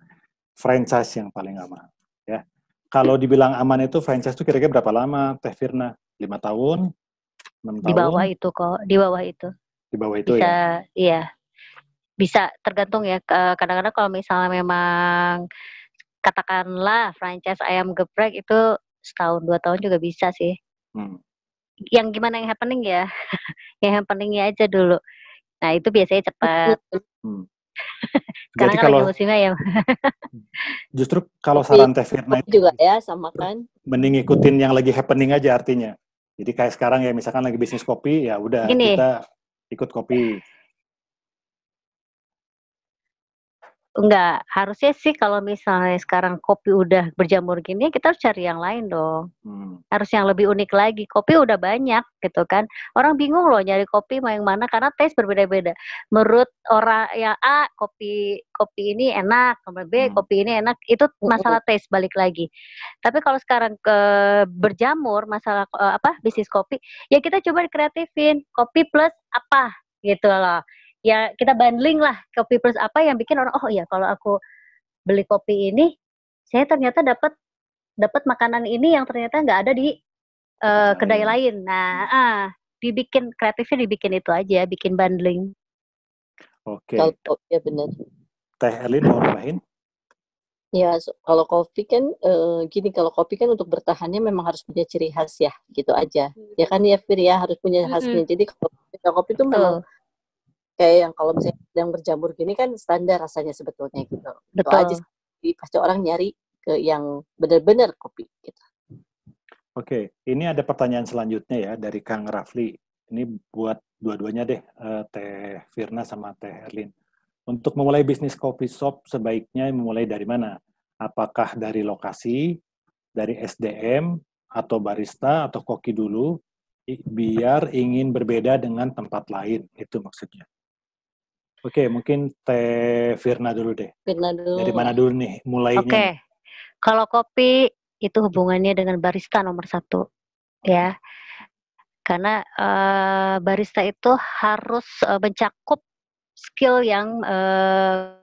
franchise yang paling aman ya kalau dibilang aman itu franchise itu kira-kira berapa lama Teh Firna lima tahun enam tahun di bawah itu kok di bawah itu di bawah itu bisa, ya iya bisa tergantung ya kadang-kadang kalau misalnya memang katakanlah franchise ayam geprek itu setahun dua tahun juga bisa sih hmm. yang gimana yang happening ya yang happeningnya aja dulu nah itu biasanya cepat hmm. Jadi kan kalau, musimnya ya. justru kalau saran Teh Firna itu juga ya sama kan. Mending ngikutin yang lagi happening aja artinya. Jadi kayak sekarang ya misalkan lagi bisnis kopi ya udah kita ikut kopi. enggak harusnya sih kalau misalnya sekarang kopi udah berjamur gini kita harus cari yang lain dong hmm. harus yang lebih unik lagi kopi udah banyak gitu kan orang bingung loh nyari kopi mau yang mana karena taste berbeda-beda menurut orang yang A kopi kopi ini enak nomor B hmm. kopi ini enak itu hmm. masalah taste balik lagi tapi kalau sekarang ke berjamur masalah eh, apa bisnis kopi ya kita coba kreatifin kopi plus apa gitu loh ya kita bundling lah kopi plus apa yang bikin orang oh iya kalau aku beli kopi ini saya ternyata dapat dapat makanan ini yang ternyata nggak ada di uh, kedai lain nah hmm. ah dibikin kreatifnya dibikin itu aja bikin bundling oke okay. ya benar teh Elin mau main Ya, so, kalau kopi kan e, gini, kalau kopi kan untuk bertahannya memang harus punya ciri khas ya, gitu aja. Hmm. Ya kan ya Fir ya, harus punya khasnya. Mm -hmm. Jadi kalau kopi itu memang kayak yang kalau misalnya yang berjamur gini kan standar rasanya sebetulnya gitu. Betul. aja pasti orang nyari ke yang benar-benar kopi gitu. Oke, ini ada pertanyaan selanjutnya ya dari Kang Rafli. Ini buat dua-duanya deh, eh, Teh Firna sama Teh Erlin. Untuk memulai bisnis kopi shop sebaiknya memulai dari mana? Apakah dari lokasi, dari SDM, atau barista, atau koki dulu, biar ingin berbeda dengan tempat lain, itu maksudnya. Oke, mungkin Teh Firna dulu deh. Firna dulu. Dari mana dulu nih mulainya? Oke, okay. kalau kopi itu hubungannya dengan barista nomor satu, ya. Karena uh, barista itu harus uh, mencakup skill yang uh,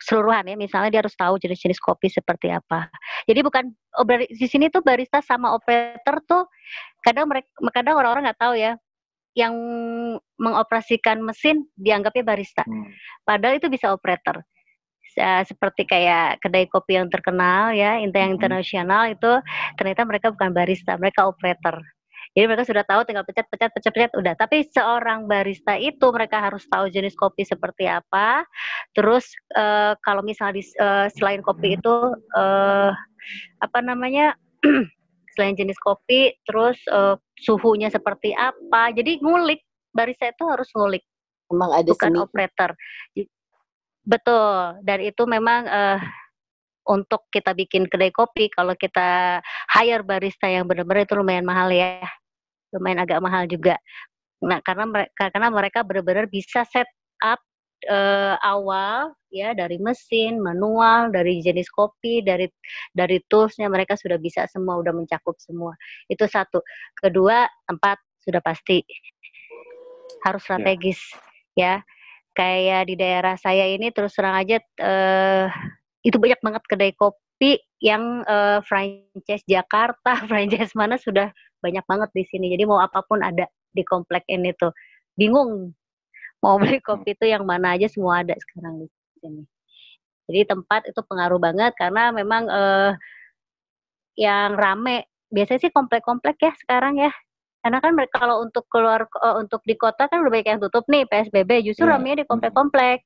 keseluruhan ya. Misalnya dia harus tahu jenis-jenis kopi seperti apa. Jadi bukan oh, di sini tuh barista sama operator tuh kadang mereka kadang orang-orang nggak tahu ya. Yang mengoperasikan mesin dianggapnya barista. Hmm. Padahal itu bisa operator. seperti kayak kedai kopi yang terkenal ya, yang hmm. internasional itu ternyata mereka bukan barista, mereka operator. Jadi mereka sudah tahu tinggal pecat, pecat, pecat, pecat, udah. Tapi seorang barista itu mereka harus tahu jenis kopi seperti apa. Terus uh, kalau misalnya di, uh, selain kopi itu uh, apa namanya? selain jenis kopi, terus uh, suhunya seperti apa. Jadi ngulik barista itu harus ngulik. Memang ada bukan seni. operator. Betul. Dan itu memang uh, untuk kita bikin kedai kopi kalau kita hire barista yang benar-benar itu lumayan mahal ya. Lumayan agak mahal juga. Nah, karena mereka karena mereka benar-benar bisa set up uh, awal ya dari mesin, manual, dari jenis kopi, dari dari toolsnya mereka sudah bisa semua, udah mencakup semua. Itu satu. Kedua, tempat sudah pasti harus ya. strategis ya. ya. Kayak di daerah saya ini terus terang aja uh, itu banyak banget kedai kopi yang uh, franchise Jakarta, franchise mana sudah banyak banget di sini. Jadi mau apapun ada di komplek ini tuh. Bingung mau beli hmm. kopi itu yang mana aja semua ada sekarang di sini. Jadi tempat itu pengaruh banget karena memang uh, yang rame biasanya sih komplek-komplek ya sekarang ya karena kan mereka kalau untuk keluar uh, untuk di kota kan lebih kayak yang tutup nih PSBB justru yeah. ramenya di komplek-komplek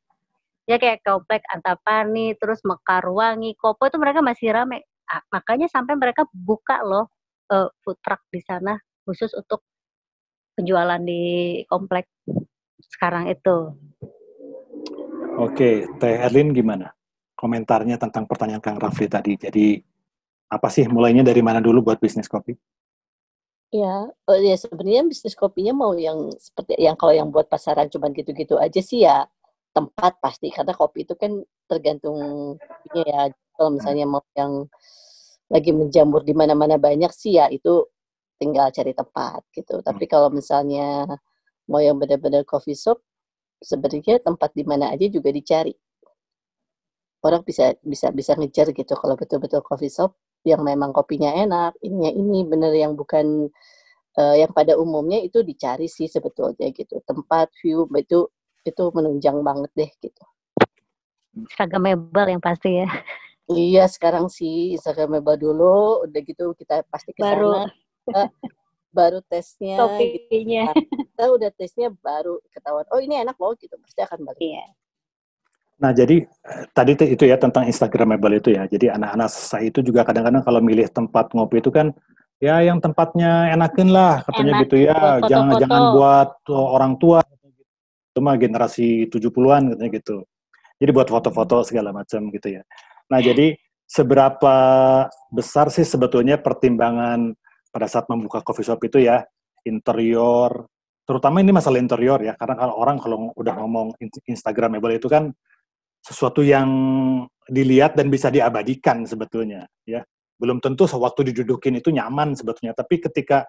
ya kayak komplek Antapani terus Mekarwangi Kopo itu mereka masih rame ah, makanya sampai mereka buka loh uh, food truck di sana khusus untuk penjualan di komplek sekarang itu Oke, Teh Erlin gimana komentarnya tentang pertanyaan Kang Rafli tadi? Jadi apa sih mulainya dari mana dulu buat bisnis kopi? Ya, oh ya sebenarnya bisnis kopinya mau yang seperti yang kalau yang buat pasaran cuman gitu-gitu aja sih ya tempat pasti karena kopi itu kan tergantung ya. Kalau misalnya mau yang lagi menjamur di mana-mana banyak sih ya itu tinggal cari tempat gitu. Tapi hmm. kalau misalnya mau yang benar-benar coffee shop sebenarnya tempat di mana aja juga dicari. Orang bisa bisa bisa ngejar gitu kalau betul-betul coffee shop yang memang kopinya enak, ini ini bener yang bukan uh, yang pada umumnya itu dicari sih sebetulnya gitu. Tempat, view itu itu menunjang banget deh gitu. Instagramable yang pasti ya. Iya, sekarang sih Instagramable dulu udah gitu kita pasti ke sana. Baru eh, baru tesnya gitu. Topinya. Gitu. Kita udah tesnya baru ketahuan. Oh, ini enak loh gitu. Pasti akan balik. Iya. Nah, jadi tadi itu ya tentang Instagramable itu ya. Jadi anak-anak saya itu juga kadang-kadang kalau milih tempat ngopi itu kan ya yang tempatnya enakin lah katanya Enak, gitu ya. Foto, gitu, jangan jangan buat oh, orang tua cuma generasi 70-an katanya gitu. Jadi buat foto-foto segala macam gitu ya. Nah, jadi seberapa besar sih sebetulnya pertimbangan pada saat membuka coffee shop itu ya, interior, terutama ini masalah interior ya, karena kalau orang kalau udah ngomong Instagramable itu kan sesuatu yang dilihat dan bisa diabadikan sebetulnya ya belum tentu sewaktu didudukin itu nyaman sebetulnya tapi ketika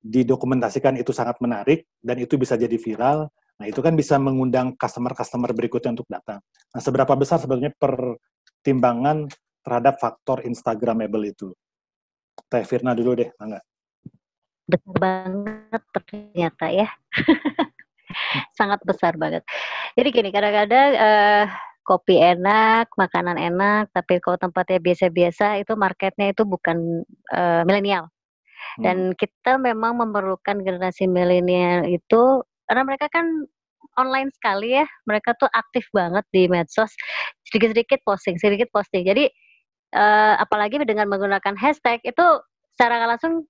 didokumentasikan itu sangat menarik dan itu bisa jadi viral nah itu kan bisa mengundang customer-customer berikutnya untuk datang nah seberapa besar sebetulnya pertimbangan terhadap faktor instagramable itu Teh Firna dulu deh enggak besar banget ternyata ya sangat besar banget jadi gini kadang-kadang uh, kopi enak, makanan enak, tapi kalau tempatnya biasa-biasa itu marketnya itu bukan uh, milenial. Hmm. Dan kita memang memerlukan generasi milenial itu karena mereka kan online sekali ya, mereka tuh aktif banget di medsos, sedikit-sedikit posting, sedikit posting. Jadi uh, apalagi dengan menggunakan hashtag itu secara langsung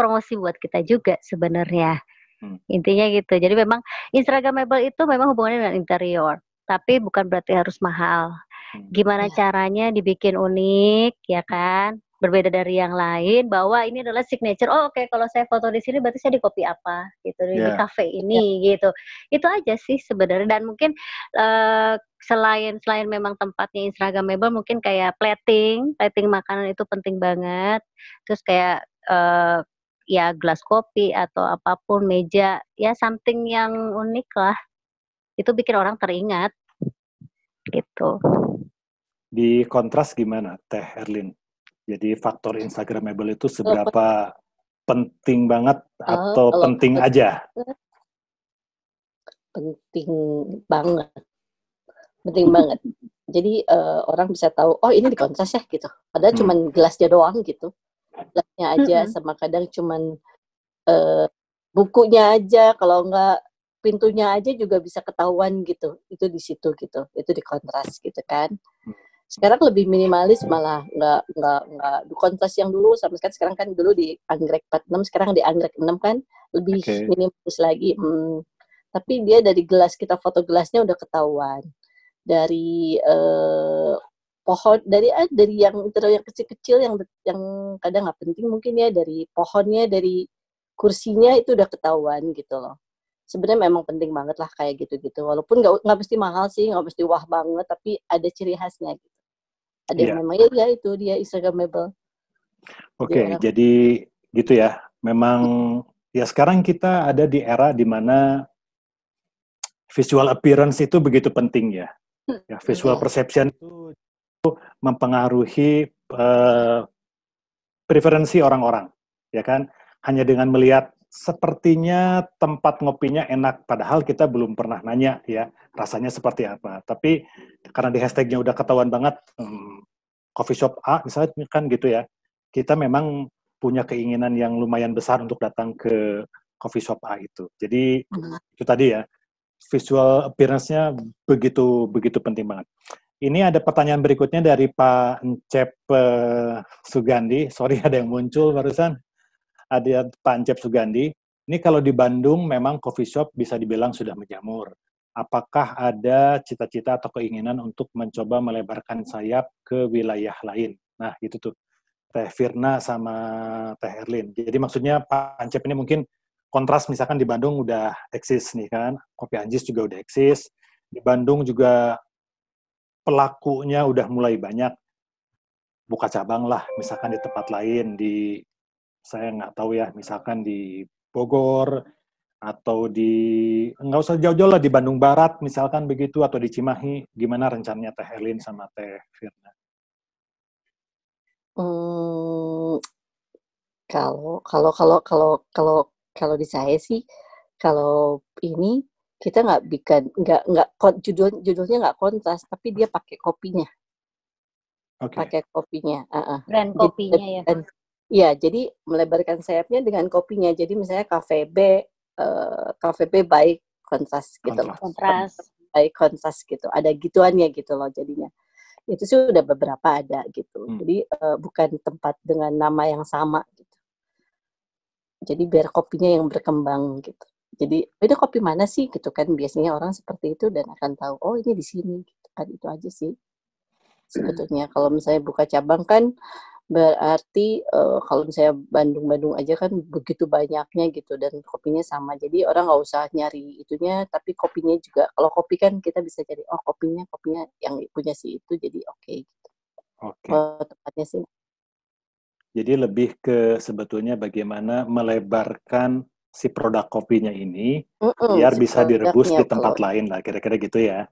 promosi buat kita juga sebenarnya. Hmm. Intinya gitu. Jadi memang Instagramable itu memang hubungannya dengan interior tapi bukan berarti harus mahal. Hmm, Gimana ya. caranya dibikin unik, ya kan? Berbeda dari yang lain, bahwa ini adalah signature. Oh, oke, okay, kalau saya foto di sini berarti saya di kopi apa, gitu yeah. di iya. cafe ini, yeah. gitu. Itu aja sih sebenarnya. Dan mungkin uh, selain selain memang tempatnya instagramable, mungkin kayak plating, plating makanan itu penting banget. Terus kayak uh, ya gelas kopi atau apapun meja, ya something yang unik lah itu bikin orang teringat gitu di kontras gimana teh Erlin jadi faktor instagramable itu seberapa penting banget oh, atau penting aja penting banget penting banget jadi uh, orang bisa tahu oh ini di kontras ya gitu padahal hmm. cuman gelasnya doang gitu gelasnya aja hmm. hmm. sama kadang cuman uh, bukunya aja kalau enggak pintunya aja juga bisa ketahuan gitu itu di situ gitu itu di kontras gitu kan hmm. sekarang lebih minimalis malah nggak nggak nggak di kontras yang dulu sama sekarang sekarang kan dulu di anggrek 46 sekarang di anggrek 6 kan lebih okay. minimalis lagi hmm. tapi dia dari gelas kita foto gelasnya udah ketahuan dari eh, pohon dari ah, dari yang yang kecil-kecil yang yang kadang nggak penting mungkin ya dari pohonnya dari kursinya itu udah ketahuan gitu loh sebenarnya memang penting banget lah kayak gitu-gitu walaupun nggak nggak mesti mahal sih nggak mesti wah banget tapi ada ciri khasnya gitu ada yeah. yang memang ya, itu dia instagramable oke okay, jadi, gitu ya memang ya sekarang kita ada di era di mana visual appearance itu begitu penting ya hmm, ya visual iya. perception itu mempengaruhi uh, preferensi orang-orang ya kan hanya dengan melihat sepertinya tempat ngopinya enak, padahal kita belum pernah nanya ya rasanya seperti apa. Tapi karena di hashtagnya udah ketahuan banget, hmm, coffee shop A misalnya kan gitu ya, kita memang punya keinginan yang lumayan besar untuk datang ke coffee shop A itu. Jadi itu tadi ya visual appearance-nya begitu begitu penting banget. Ini ada pertanyaan berikutnya dari Pak Encep uh, Sugandi. Sorry ada yang muncul barusan ada Pak Ancep Sugandi. Ini kalau di Bandung memang coffee shop bisa dibilang sudah menjamur. Apakah ada cita-cita atau keinginan untuk mencoba melebarkan sayap ke wilayah lain? Nah, itu tuh Teh Firna sama Teh Erlin. Jadi maksudnya Pak Ancep ini mungkin kontras misalkan di Bandung udah eksis nih kan, kopi Anjis juga udah eksis. Di Bandung juga pelakunya udah mulai banyak buka cabang lah misalkan di tempat lain di saya nggak tahu ya, misalkan di Bogor atau di nggak usah jauh-jauh lah di Bandung Barat misalkan begitu atau di Cimahi, gimana rencananya Teh Elin sama Teh Firna? Hmm, kalau kalau kalau kalau kalau kalau di saya sih kalau ini kita nggak bikin nggak nggak judul judulnya nggak kontras tapi dia pakai kopinya okay. pakai kopinya uh -uh. brand kopinya ya Iya, jadi melebarkan sayapnya dengan kopinya. Jadi misalnya kafe B, uh, kafe B baik kontras gitu kontras. loh. Kontras. Baik kontras gitu. Ada gituannya gitu loh jadinya. Itu sih udah beberapa ada gitu. Hmm. Jadi uh, bukan tempat dengan nama yang sama gitu. Jadi biar kopinya yang berkembang gitu. Jadi itu kopi mana sih gitu kan biasanya orang seperti itu dan akan tahu oh ini di sini gitu kan itu aja sih sebetulnya. Kalau misalnya buka cabang kan berarti uh, kalau misalnya Bandung-Bandung aja kan begitu banyaknya gitu dan kopinya sama jadi orang nggak usah nyari itunya tapi kopinya juga kalau kopi kan kita bisa cari oh kopinya kopinya yang punya si itu jadi oke okay, gitu okay. Uh, tempatnya sih jadi lebih ke sebetulnya bagaimana melebarkan si produk kopinya ini mm -mm, biar si bisa direbus di tempat tuh. lain lah kira-kira gitu ya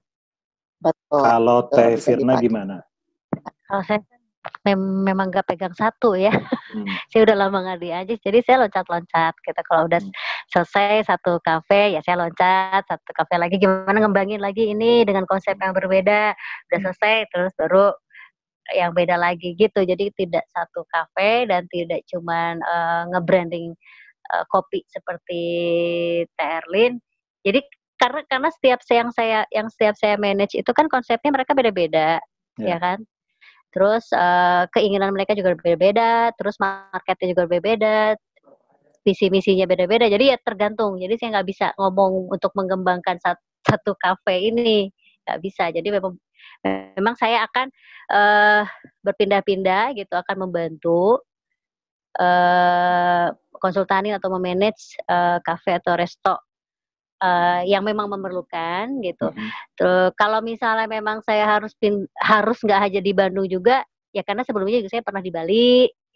betul kalau betul, teh Firna gimana kalau saya mem memang gak pegang satu ya. Hmm. saya udah lama nggak di jadi saya loncat-loncat gitu. Kalau udah hmm. selesai satu kafe, ya saya loncat satu kafe lagi. Gimana ngembangin lagi ini dengan konsep yang berbeda. Udah hmm. selesai, terus baru yang beda lagi gitu. Jadi tidak satu kafe dan tidak cuman uh, ngebranding uh, kopi seperti Terlin. Jadi karena karena setiap yang saya yang setiap saya manage itu kan konsepnya mereka beda-beda, yeah. ya kan? terus uh, keinginan mereka juga berbeda, terus marketnya juga berbeda, visi misinya beda-beda. Jadi ya tergantung. Jadi saya nggak bisa ngomong untuk mengembangkan satu kafe ini, nggak bisa. Jadi memang memang saya akan uh, berpindah-pindah gitu, akan membantu uh, konsultanin atau memanage kafe atau resto uh, yang memang memerlukan gitu. Mm -hmm. Terus kalau misalnya memang saya harus pin, harus nggak hanya di Bandung juga, ya karena sebelumnya juga saya pernah di Bali.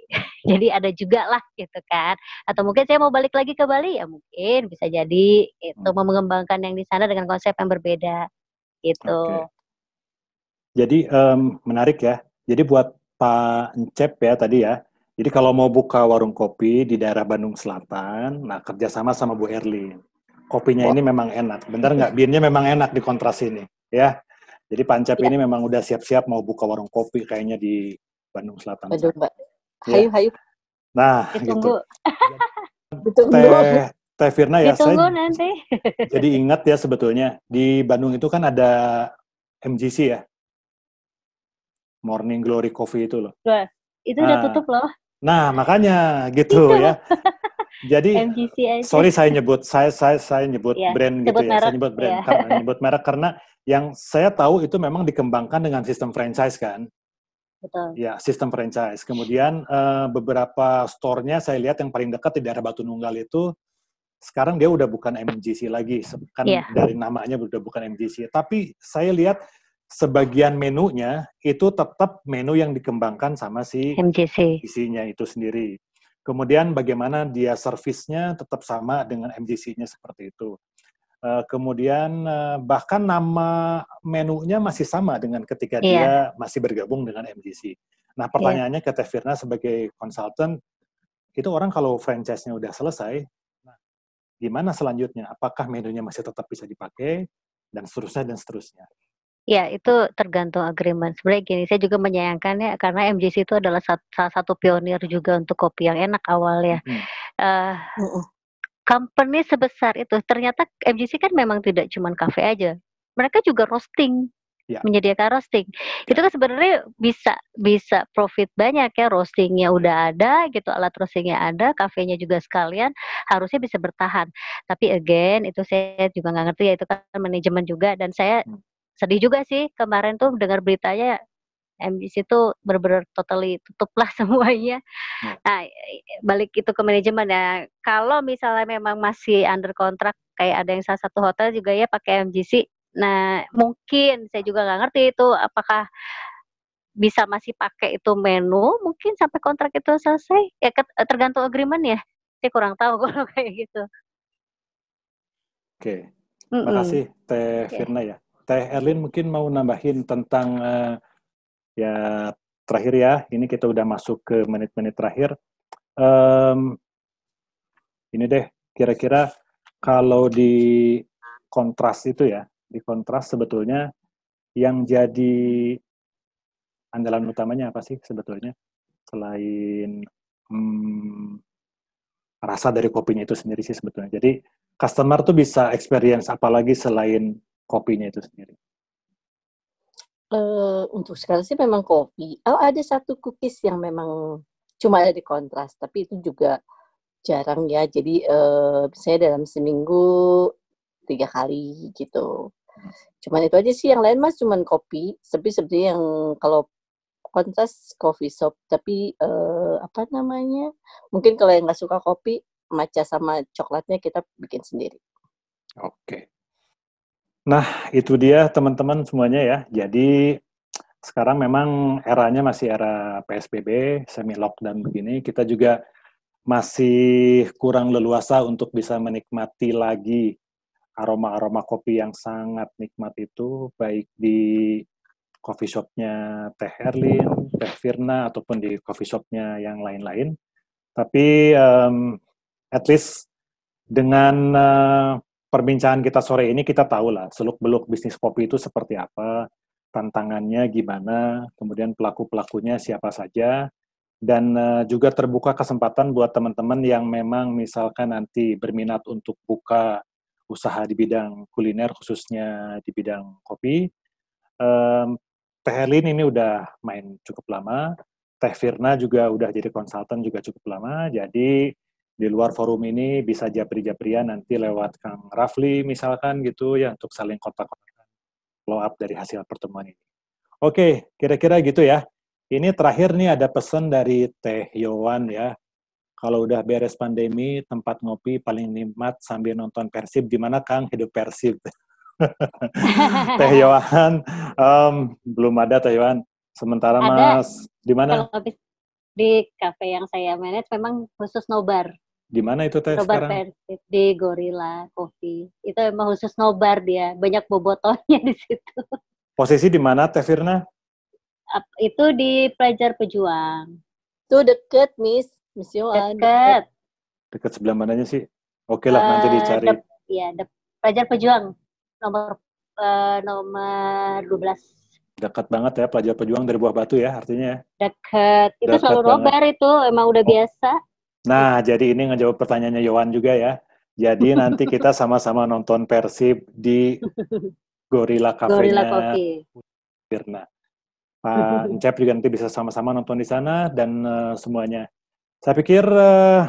jadi ada juga lah gitu kan. Atau mungkin saya mau balik lagi ke Bali ya mungkin bisa jadi itu mm. mengembangkan yang di sana dengan konsep yang berbeda gitu. Okay. Jadi um, menarik ya. Jadi buat Pak Encep ya tadi ya. Jadi kalau mau buka warung kopi di daerah Bandung Selatan, nah kerjasama sama Bu Erlin kopinya ini memang enak. Bener nggak? Birnya memang enak di kontras ini, ya. Jadi Pancap ya. ini memang udah siap-siap mau buka warung kopi kayaknya di Bandung Selatan. Aduh, Mbak. Iya. Hayu, ya. hayu. Nah, Ditunggu. gitu. Teh, Teh Firna ya, Ditunggu saya nanti. jadi ingat ya sebetulnya di Bandung itu kan ada MGC ya, Morning Glory Coffee itu loh. Itu nah, udah tutup loh. Nah, makanya gitu gitu. ya. Jadi MGCIC. sorry saya nyebut saya saya saya nyebut yeah. brand gitu merek. ya. Saya nyebut brand yeah. Iya. karena nyebut merek karena yang saya tahu itu memang dikembangkan dengan sistem franchise kan. Betul. Ya, sistem franchise. Kemudian uh, beberapa store-nya saya lihat yang paling dekat di daerah Batu Nunggal itu sekarang dia udah bukan MGC lagi. Kan yeah. dari namanya udah bukan MGC. Tapi saya lihat sebagian menunya itu tetap menu yang dikembangkan sama si MGC. isinya itu sendiri. Kemudian bagaimana dia servisnya tetap sama dengan MGC-nya seperti itu. Eh, kemudian eh, bahkan nama menunya masih sama dengan ketika yeah. dia masih bergabung dengan MGC. Nah iya. pertanyaannya yeah. ke Tevirna sebagai konsultan, itu orang kalau franchise-nya udah selesai, nah, gimana selanjutnya? Apakah menunya masih tetap bisa dipakai? Dan seterusnya, dan seterusnya. Ya, itu tergantung agreement. Sebenarnya gini, saya juga menyayangkannya karena MJC itu adalah salah satu pionir juga untuk kopi yang enak awalnya. Hmm. Uh, uh-uh. Company sebesar itu, ternyata MJC kan memang tidak cuma kafe aja. Mereka juga roasting, ya. menyediakan roasting. Ya. Itu kan sebenarnya bisa bisa profit banyak ya, roastingnya udah ada, gitu alat roastingnya ada, kafenya juga sekalian, harusnya bisa bertahan. Tapi again, itu saya juga nggak ngerti ya, itu kan manajemen juga dan saya Hmm sedih juga sih kemarin tuh dengar beritanya MBC itu benar-benar totally tutup lah semuanya. Iya. Nah, balik itu ke manajemen ya. Kalau misalnya memang masih under kontrak kayak ada yang salah satu hotel juga ya pakai MGC. Nah, mungkin saya juga nggak ngerti itu apakah bisa masih pakai itu menu mungkin sampai kontrak itu selesai ya eh, tergantung agreement ya saya kurang tahu kalau kayak gitu oke okay. Terima kasih teh okay. Firna ya Teh Erlin mungkin mau nambahin tentang uh, ya terakhir ya, ini kita udah masuk ke menit-menit terakhir. Um, ini deh, kira-kira kalau di kontras itu ya, di kontras sebetulnya yang jadi andalan utamanya apa sih sebetulnya selain hmm, rasa dari kopinya itu sendiri sih sebetulnya. Jadi customer tuh bisa experience apalagi selain kopinya itu sendiri? Uh, untuk sekarang sih memang kopi. Oh, ada satu cookies yang memang cuma ada di kontras, tapi itu juga jarang ya. Jadi uh, eh, saya dalam seminggu tiga kali gitu. Cuman itu aja sih. Yang lain mas cuman kopi. Tapi sebenarnya yang kalau kontras coffee shop, tapi uh, apa namanya? Mungkin kalau yang nggak suka kopi, maca sama coklatnya kita bikin sendiri. Oke. Okay. Nah, itu dia teman-teman semuanya ya. Jadi sekarang memang eranya masih era PSBB, semi lockdown begini. Kita juga masih kurang leluasa untuk bisa menikmati lagi aroma-aroma kopi yang sangat nikmat itu, baik di coffee shopnya Teh Erlin, Teh Firna, ataupun di coffee shopnya yang lain-lain. Tapi um, at least dengan uh, perbincangan kita sore ini kita tahu lah seluk-beluk bisnis kopi itu seperti apa, tantangannya gimana, kemudian pelaku-pelakunya siapa saja, dan uh, juga terbuka kesempatan buat teman-teman yang memang misalkan nanti berminat untuk buka usaha di bidang kuliner khususnya di bidang kopi. Um, Teh Helin ini udah main cukup lama, Teh Firna juga udah jadi konsultan juga cukup lama, jadi di luar forum ini bisa japri-japrian nanti lewat Kang Rafli misalkan gitu ya untuk saling kontak kontak follow up dari hasil pertemuan ini. Oke, kira-kira gitu ya. Ini terakhir nih ada pesan dari Teh Yowan ya. Kalau udah beres pandemi, tempat ngopi paling nikmat sambil nonton Persib. Gimana Kang hidup Persib? Teh Yowan um, belum ada Teh Yowan Sementara ada. Mas, di mana? Di kafe yang saya manage memang khusus nobar. Di mana itu teh Nobar sekarang? Persib di Gorilla Coffee. Itu emang khusus nobar dia, banyak bobotonya di situ. Posisi di mana teh Firna? Itu di Pelajar Pejuang. Itu deket, Miss. Miss Yohan. Deket. Deket sebelah mananya sih? Oke lah, uh, nanti eh, dicari. Dep, ya, dep, Pelajar Pejuang. Nomor uh, nomor 12 dekat banget ya pelajar pejuang dari buah batu ya artinya ya dekat itu deket selalu nobar itu emang udah oh. biasa Nah, jadi ini ngejawab pertanyaannya Yohan juga ya. Jadi nanti kita sama-sama nonton Persib di Gorilla Cafe-nya Pirna. Pak Encep juga nanti bisa sama-sama nonton di sana dan uh, semuanya. Saya pikir uh,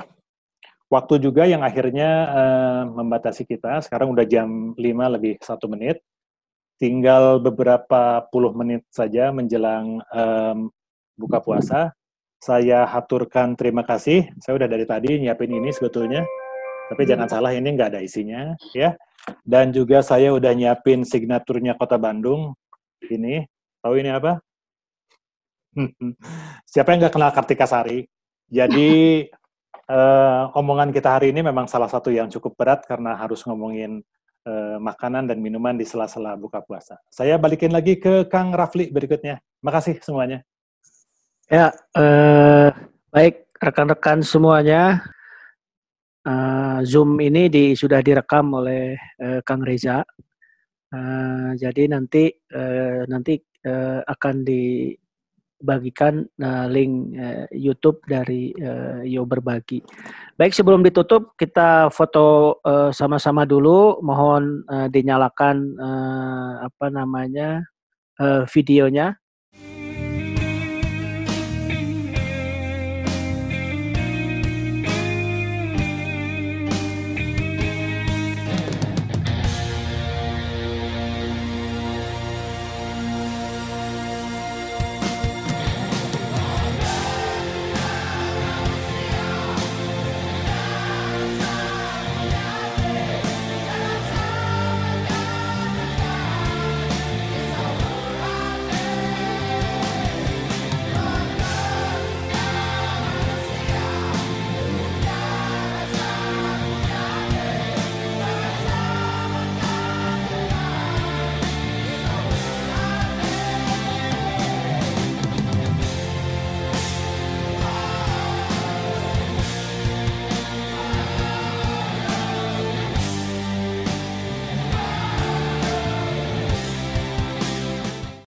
waktu juga yang akhirnya uh, membatasi kita. Sekarang udah jam 5 lebih satu menit. Tinggal beberapa puluh menit saja menjelang um, buka puasa. Saya haturkan terima kasih. Saya udah dari tadi nyiapin ini sebetulnya. Tapi hmm. jangan salah ini nggak ada isinya ya. Dan juga saya udah nyiapin signaturnya Kota Bandung. Ini, tahu ini apa? Siapa yang nggak kenal Kartika Sari? Jadi eh, omongan kita hari ini memang salah satu yang cukup berat karena harus ngomongin eh, makanan dan minuman di sela-sela buka puasa. Saya balikin lagi ke Kang Rafli berikutnya. Makasih semuanya. Ya, eh, baik rekan-rekan semuanya. Eh, Zoom ini di, sudah direkam oleh eh, Kang Reza. Eh, jadi nanti eh, nanti eh, akan dibagikan eh, link eh, YouTube dari eh, Yo Berbagi. Baik, sebelum ditutup kita foto sama eh, sama-sama dulu. Mohon eh, dinyalakan eh, apa namanya eh, videonya.